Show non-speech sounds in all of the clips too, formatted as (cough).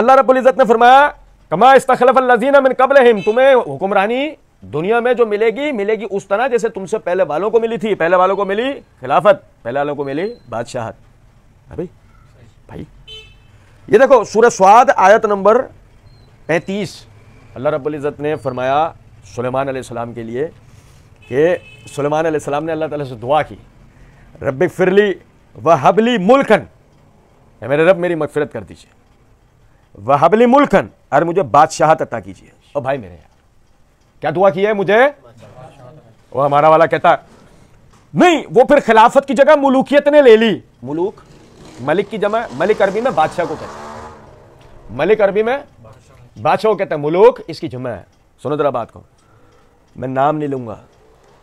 अल्लाह रबुल्ज़त ने फरमाया कमा इस्तखलफीना मिन कबल तुम्हें हुक्मरानी दुनिया में जो मिलेगी मिलेगी उस तरह जैसे तुमसे पहले वालों को मिली थी पहले वालों को मिली खिलाफत पहले वालों को मिली बादशाहत अभी भाई ये देखो सूरज स्वाद आयत नंबर पैंतीस अल्लाह रब्ज़त ने फरमाया सुलेमान सलाम के लिए कि सुलेमान सलाम ने अल्लाह ताला से दुआ की रब फिरली व हबली मुल्कन मेरे रब मेरी मगफरत कर दीजिए वहबली मुल्कन अरे मुझे बादशाहत अता कीजिए ओ भाई मेरे यहाँ क्या दुआ की है मुझे वो हमारा वाला कहता नहीं वो फिर खिलाफत की जगह मुलूकियत ने ले ली मुलूक मलिक की जमा मलिक अरबी में बादशाह को कहते मलिक अरबी में बादशाह को कहते हैं मुलूक इसकी जुम्मा है सुनो जरा बात को मैं नाम नहीं लूंगा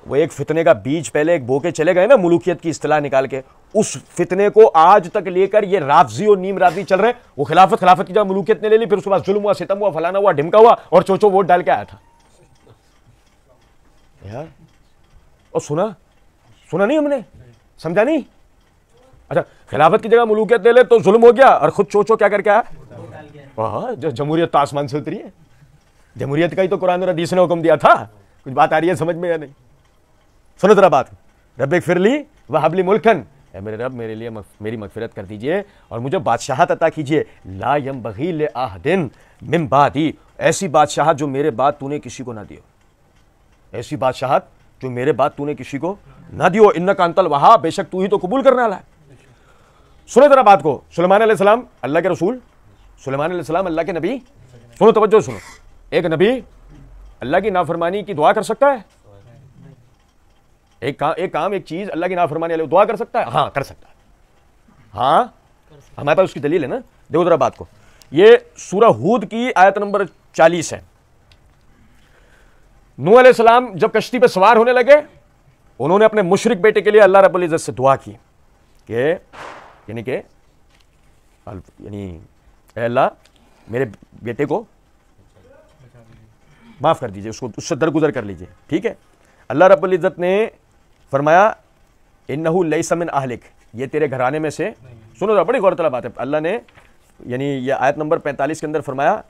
वो एक फितने का बीज पहले एक बोके चले गए ना मुलूकियत की इस्तलाह निकाल के उस फितने को आज तक लेकर ये राफजी और नीम राफजी चल रहे वो खिलाफत खिलाफत की जगह मलूकियत ने ले ली फिर उसके बाद जुल्म हुआ सितम हुआ फलाना हुआ ढिमका हुआ और चोचो वोट डाल के आया था यार और सुना सुना नहीं हमने समझा नहीं अच्छा खिलाफत की जगह मलूकियत ले ले तो जुल्म हो गया और खुद चोचो क्या करके आया हाँ जो जमहूरियत तो आसमान से उतरी है जमहूरियत का ही तो कुरान और हदीस ने हुक्म दिया था कुछ बात आ रही है समझ में या नहीं सुनो जरा बात रब फिरली वह हबली मुल्कन ए मेरे रब मेरे लिए मग, मेरी मगफरत कर दीजिए और मुझे बादशाहत अता कीजिए ला यम बघील आह दिन मिम बादी ऐसी बादशाहत जो मेरे बाद तूने किसी को ना दियो ऐसी बादशाहत जो मेरे बाद तूने किसी को ना दियो इन का अंतल वहा बेशक तू ही तो कबूल करने वाला है सुनो जरा बात को सुलेमान सलाम अल्लाह के रसूल सुलेमान सलाम अल्लाह के नबी सुनो तवज्जो सुनो एक नबी अल्लाह की नाफरमानी की दुआ कर सकता है एक काम एक काम एक चीज़ अल्लाह की नाफरमानी वाले दुआ कर सकता है हाँ कर सकता है हाँ हमारे पास उसकी दलील है ना देखो जरा बात को ये सूरह हूद की आयत नंबर चालीस है नू सलाम जब कश्ती पर सवार होने लगे उन्होंने अपने मुशरक बेटे के लिए अल्लाह रब्बुल इज़्ज़त से दुआ की के यानी के यानी अल्लाह मेरे बेटे को माफ़ कर दीजिए उसको उससे दरगुजर कर लीजिए ठीक है अल्लाह रब्बुल इज़्ज़त ने फरमाया इन्नहू लई समन आहलिक ये तेरे घराने में से सुनो तो बड़ी गौरतलब बात है अल्लाह ने यानी ये आयत नंबर 45 के अंदर फरमाया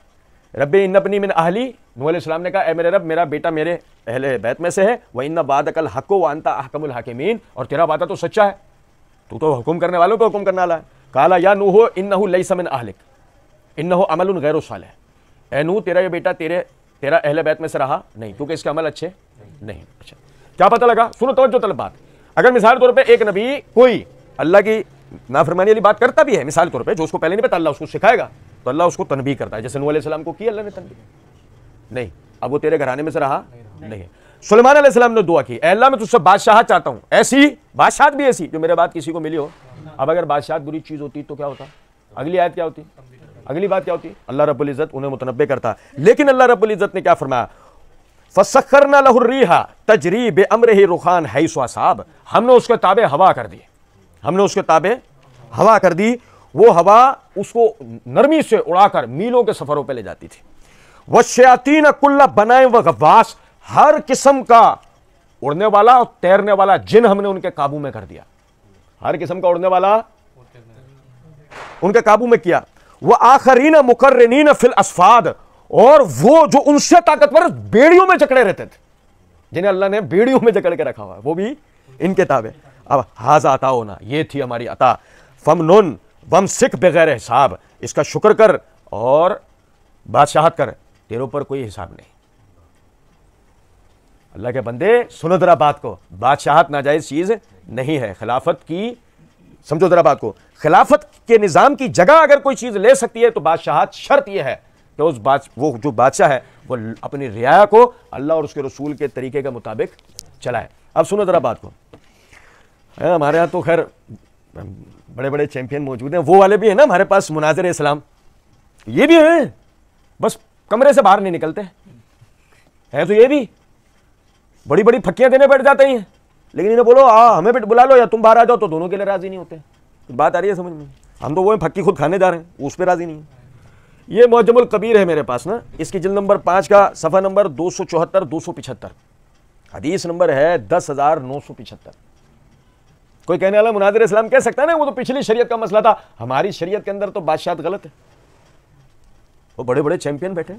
रब इन अपनी मिन आहली नूसम ने कहा ए मेरे रब मेरा बेटा मेरे अहले बैत में से है वह इन बाद अकल हको वानता अहकमुल हाकिमीन और तेरा वादा तो सच्चा है तू तो हुक्म करने वालों को हुक्म करने वाला है काला या नू हो इन नहू लई समन आहलिक इन नहो अमल गैर साल है ए नू तेरा ये बेटा तेरे तेरा अहल बैत में से रहा नहीं क्योंकि इसके अमल अच्छे नहीं अच्छा क्या पता लगा सुनो तवज्जो तलब बात अगर मिसाल तौर पर एक नबी कोई अल्लाह की नाफरमानी वाली बात करता भी है मिसाल तौर पर जो उसको पहले नहीं पता अल्लाह उसको सिखाएगा तो अल्लाह उसको तनबी करता है जैसे नूसम को किया अल्लाह ने तनबी नहीं अब वो तेरे घराने में से रहा नहीं सलमान ने दुआ की अल्लाह मैं तुझसे बादशाह चाहता हूँ ऐसी बादशाह भी ऐसी जो मेरे बात किसी को मिली हो अब अगर बादशाह बुरी चीज़ होती तो क्या होता अगली आयत क्या होती अगली बात क्या होती अल्लाह रब्बुल इज़्ज़त उन्हें मुतनबे करता लेकिन अल्लाह रब्बुल इज़्ज़त ने क्या फरमाया फसखर लहुर्रीहा बे अमर ही रुखान है साहब हमने उसके ताबे हवा कर दी हमने उसके ताबे हवा कर दी वो हवा उसको नरमी से उड़ाकर मीलों के सफरों पर ले जाती थी वह शयातीन कुल्ला बनाए व गवास हर किस्म का उड़ने वाला और तैरने वाला जिन हमने उनके काबू में कर दिया हर किस्म का उड़ने वाला उनके काबू में किया वह आखरीन मुकर्रीन फिल असफाद और वो जो उनसे ताकतवर बेड़ियों में चकड़े रहते थे जिन्हें अल्लाह ने बेड़ियों में जकड़ के रखा हुआ है वो भी इन किताब है अब हाजा अता होना ये थी हमारी अता फम नुन वम सिख बगैर हिसाब इसका शुक्र कर और बादशाहत कर तेरे ऊपर कोई हिसाब नहीं अल्लाह के बंदे सुनो जरा बात को बादशाहत नाजायज़ चीज़ नहीं है खिलाफत की समझो जरा बात को खिलाफत के निज़ाम की जगह अगर कोई चीज़ ले सकती है तो बादशाहत शर्त यह है कि उस बाद वो जो बादशाह है वो अपनी रियाया को अल्लाह और उसके रसूल के तरीके के मुताबिक चलाए अब सुनो ज़रा बात को हाँ, हमारे यहाँ तो खैर बड़े बड़े चैम्पियन मौजूद हैं वो वाले भी हैं ना हमारे पास मुनाजर इस्लाम ये भी हैं बस कमरे से बाहर नहीं निकलते हैं तो ये भी बड़ी बड़ी फक्कियाँ देने बैठ जाते हैं लेकिन इन्हें बोलो आ हमें भी बुला लो या तुम बाहर आ जाओ तो दोनों के लिए राज़ी नहीं होते कुछ बात आ रही है समझ में हम तो वो फक्की खुद खाने जा रहे हैं उस पर राज़ी नहीं है ये मोजमुल कबीर है मेरे पास ना इसकी जिल नंबर पाँच का सफ़ा नंबर दो सौ चौहत्तर दो सौ पिछहत्तर हदीस नंबर है दस हज़ार नौ सौ पिछहत्तर कोई कहने वाला मुनादिर इस्लाम कह सकता है ना वो तो पिछली शरीयत का मसला था हमारी शरीयत के अंदर तो बादशाह गलत है वो बड़े बड़े चैंपियन बैठे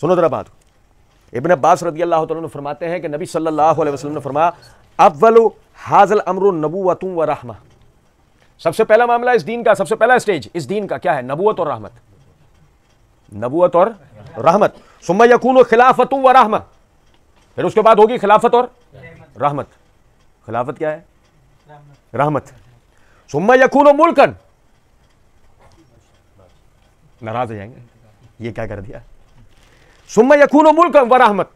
सुनो जरा बात इबन अब्बास रदी अल्लाह तु फरमाते हैं कि नबी सल्लल्लाहु अलैहि वसल्लम ने फरमाया अव्वल हाजल अमरु नबूवतू व रहमा सबसे पहला मामला इस दीन का सबसे पहला स्टेज इस दीन का क्या है नबूत और रहमत नबूत और रहमत सुम्मा यकून खिलाफत व रहमत फिर उसके बाद होगी खिलाफत और रहमत खिलाफत क्या है रहमत सुम्मा यकून मुल्कन नाराज हो जाएंगे ये क्या कर दिया सुम्मा यकून मुल्कन व रहमत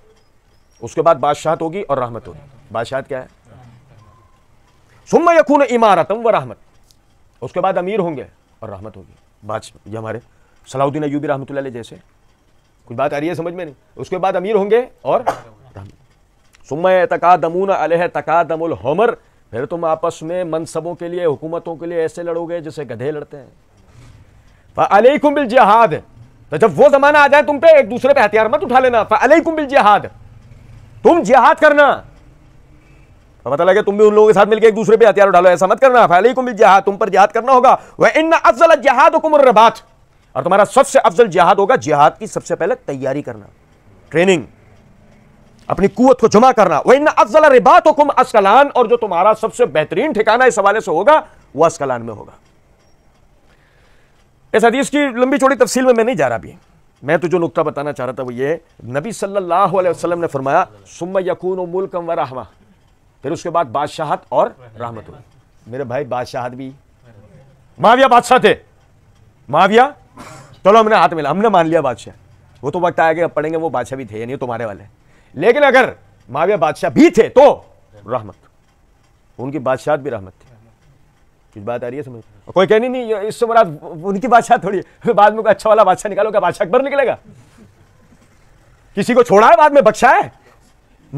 उसके बाद बादशाह होगी और रहमत होगी बादशाह क्या है सुम्मा यकून इमारतम व रहमत उसके बाद अमीर होंगे और रहमत होगी बादशाह ये हमारे सलाउद्दीन अयूबी रहमत जैसे कुछ बात आ रही है समझ में नहीं उसके बाद अमीर होंगे और तकादमून अलह तकादमुल फिर तुम आपस में मनसबों के लिए हुकूमतों के लिए ऐसे लड़ोगे जैसे गधे लड़ते हैं अलैकुम कुमिल जिहाद तो जब वो जमाना आ जाए तुम पे एक दूसरे पे हथियार मत उठा लेना अलैकुम बिल जिहाद तुम जिहाद करना तो पता लगे तुम भी उन लोगों के साथ मिलकर एक दूसरे पे हथियार उठा लो ऐसा मत करना अलैकुम बिल जिहाद तुम पर जिहाद करना होगा वह इन असल जिहाद हुकुमर रबात और तुम्हारा सबसे अफजल जिहाद होगा जिहाद की सबसे पहले तैयारी करना ट्रेनिंग अपनी कुत को जमा करना वही ना अफजल रिबात हुकुम अस्कलान और जो तुम्हारा सबसे बेहतरीन ठिकाना इस हवाले से होगा वह अस्कलान में होगा इस हदीस की लंबी चौड़ी तफसील में मैं नहीं जा रहा अभी मैं तो जो नुकता बताना चाह रहा था वो ये नबी सल्लल्लाहु अलैहि वसल्लम ने फरमाया सुम यकून मुल्कम व रहमा फिर उसके बाद बादशाहत और रहमत मेरे भाई बादशाहत भी माविया बादशाह थे माविया चलो हमने हाथ मिला हमने मान लिया बादशाह वो तो वक्त आया कि अब पढ़ेंगे वो बादशाह भी थे नहीं तो तुम्हारे वाले लेकिन अगर माविया बादशाह भी थे तो रहमत उनकी बादशाह भी रहमत थी कुछ बात आ रही है समझ कोई कहनी नहीं इससे मुराद उनकी बादशाह थोड़ी है (laughs) बाद में अच्छा वाला बादशाह निकालो क्या बादशाह अकबर निकलेगा किसी को छोड़ा है बाद में बख्शा है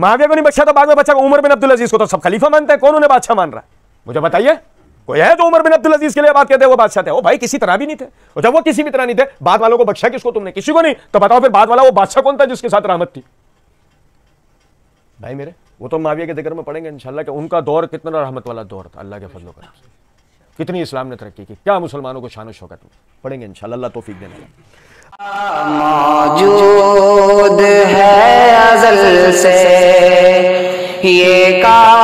माविया को नहीं बख्शा तो बाद में बच्चा उमर बिन अब्दुल अजीज को तो सब खलीफा मानता है कौन उन्हें बादशाह मान रहा है मुझे बताइए कोई है जो तो उमर बिन अब्दुल अजीज के लिए बात कहते हैं वो बादशाह थे वो भाई किसी तरह भी नहीं थे और जब वो किसी भी तरह नहीं थे बाद वालों को बख्शा किसको तुमने किसी को नहीं तो बताओ फिर बाद वाला वो बादशाह कौन था जिसके साथ रहमत थी भाई मेरे वो तो माविया के जिक्र में पढ़ेंगे इंशाल्लाह कि उनका दौर कितना रहमत वाला दौर था अल्लाह के फजलों का कितनी इस्लाम ने तरक्की की क्या मुसलमानों को शान शौकत में पढ़ेंगे इंशाल्लाह अल्लाह तोफीक देने मौजूद है अजल से ये का